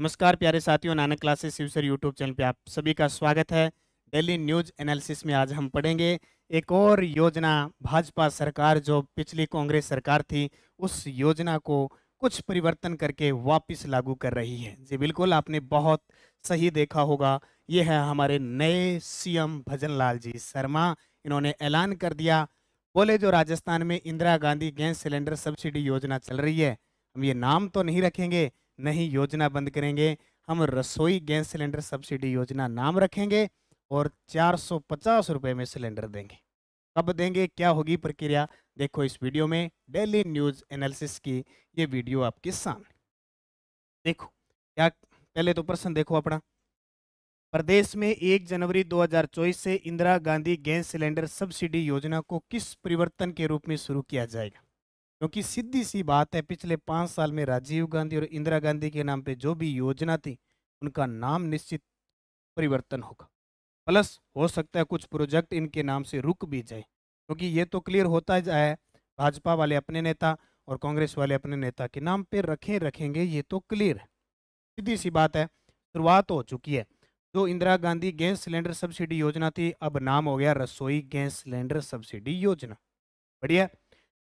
नमस्कार प्यारे साथियों Nanak classes Shiv sir YouTube channel पे आप सभी का स्वागत है डेली न्यूज एनालिसिस में आज हम पढ़ेंगे एक और योजना भाजपा सरकार जो पिछली कांग्रेस सरकार थी उस योजना को कुछ परिवर्तन करके वापस लागू कर रही है जी बिल्कुल आपने बहुत सही देखा होगा ये है हमारे नए सीएम भजन लाल जी शर्मा इन्होंने ऐलान कर दिया बोले जो राजस्थान में Indira Gandhi gas cylinder subsidy योजना चल रही है हम ये नाम तो नहीं रखेंगे नहीं योजना बंद करेंगे हम रसोई गैस सिलेंडर सब्सिडी योजना नाम रखेंगे और चार सौ पचास में सिलेंडर देंगे कब देंगे क्या होगी प्रक्रिया देखो इस वीडियो में डेली न्यूज़ एनालिसिस की ये वीडियो आपके सामने देखो क्या पहले तो प्रश्न देखो अपना प्रदेश में 1 जनवरी 2024 से Indira Gandhi gas cylinder subsidy योजना को किस परिवर्तन के रूप में शुरू किया जाएगा क्योंकि सीधी सी बात है पिछले पाँच साल में राजीव गांधी और इंदिरा गांधी के नाम पे जो भी योजना थी उनका नाम निश्चित परिवर्तन होगा प्लस हो सकता है कुछ प्रोजेक्ट इनके नाम से रुक भी जाए क्योंकि ये तो क्लियर होता जाए भाजपा वाले अपने नेता और कांग्रेस वाले अपने नेता के नाम पर रखे रखेंगे ये तो क्लियर है सीधी सी बात है शुरुआत हो चुकी है जो Indira Gandhi gas cylinder subsidy योजना थी अब नाम हो गया रसोई गैस सिलेंडर सब्सिडी योजना बढ़िया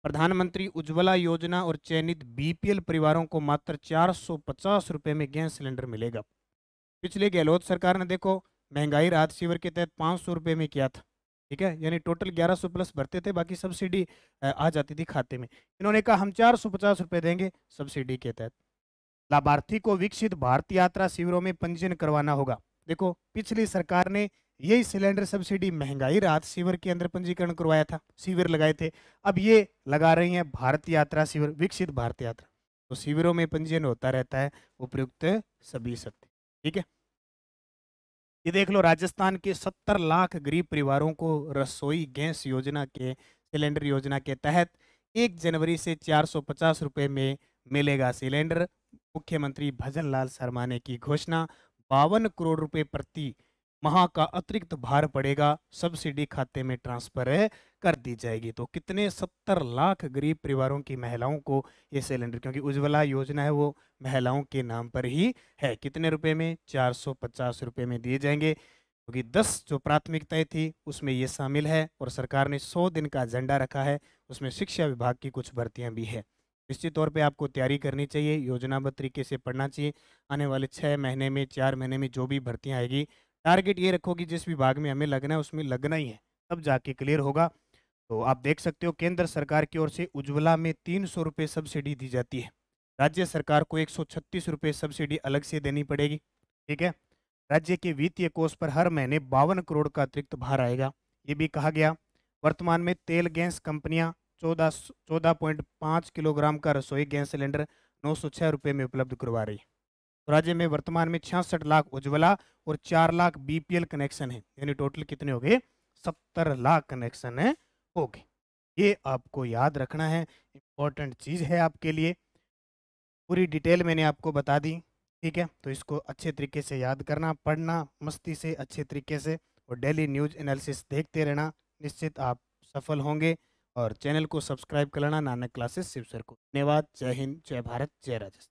प्रधानमंत्री उज्ज्वला योजना और चयनित बीपीएल परिवारों को मात्र चार सौ पचास रुपये में गैस सिलेंडर मिलेगा पिछले गहलोत सरकार ने देखो महंगाई राहत शिविर के तहत पाँच सौ रुपये में किया था ठीक है यानी टोटल ग्यारह सौ प्लस भरते थे बाकी सब्सिडी आ जाती थी खाते में इन्होंने कहा हम चार सौ पचास रुपये देंगे सब्सिडी के तहत लाभार्थी को विकसित भारत यात्रा शिविरों में पंजीयन करवाना होगा देखो पिछली सरकार ने यही सिलेंडर सब्सिडी महंगाई राहत शिविर के अंदर पंजीकरण करवाया था शिविर लगाए थे अब ये लगा रही है भारत यात्रा शिविर विकसित भारत यात्रा तो शिविरों में पंजीयन होता रहता है उपयुक्त सभी सत्य ठीक है ये देख लो राजस्थान के सत्तर लाख गरीब परिवारों को रसोई गैस योजना के सिलेंडर योजना के तहत एक जनवरी से चार सौ पचास रुपये में मिलेगा सिलेंडर मुख्यमंत्री भजन लाल शर्मा ने की घोषणा बावन करोड़ रुपए प्रति माह का अतिरिक्त भार पड़ेगा सब्सिडी खाते में ट्रांसफर कर दी जाएगी तो कितने सत्तर लाख गरीब परिवारों की महिलाओं को ये सिलेंडर क्योंकि उज्ज्वला योजना है वो महिलाओं के नाम पर ही है कितने रुपए में चार सौ पचास रुपये में दिए जाएंगे क्योंकि दस जो प्राथमिकताएं थी उसमें ये शामिल है और सरकार ने सौ दिन का एजेंडा रखा है उसमें शिक्षा विभाग की कुछ भर्तियाँ भी है निश्चित तौर पे आपको तैयारी करनी चाहिए योजनाबद्ध तरीके से पढ़ना चाहिए आने वाले छः महीने में चार महीने में जो भी भर्तियाँ आएगी टारगेट ये रखो कि जिस विभाग में हमें लगना है उसमें लगना ही है तब जाके क्लियर होगा तो आप देख सकते हो केंद्र सरकार की ओर से उज्ज्वला में तीन सौ रुपये सब्सिडी दी जाती है राज्य सरकार को एक सौ छत्तीस रुपये सब्सिडी अलग से देनी पड़ेगी ठीक है राज्य के वित्तीय कोष पर हर महीने बावन करोड़ का अतिरिक्त भार आएगा ये भी कहा गया वर्तमान में तेल गैस कंपनियां चौदह चौदह पॉइंट पाँच किलोग्राम का रसोई गैस सिलेंडर नौ सौ छः रुपये में उपलब्ध करवा रही है राज्य में वर्तमान में छियासठ लाख उज्ज्वला और चार लाख बीपीएल कनेक्शन है यानी टोटल कितने हो गए सत्तर लाख कनेक्शन है हो गए ये आपको याद रखना है इम्पोर्टेंट चीज़ है आपके लिए पूरी डिटेल मैंने आपको बता दी ठीक है तो इसको अच्छे तरीके से याद करना पढ़ना मस्ती से अच्छे तरीके से और डेली न्यूज एनालिसिस देखते रहना निश्चित आप सफल होंगे और चैनल को सब्सक्राइब करना नानक क्लासेस शिवसर को धन्यवाद जय हिंद जय भारत जय राजस्थान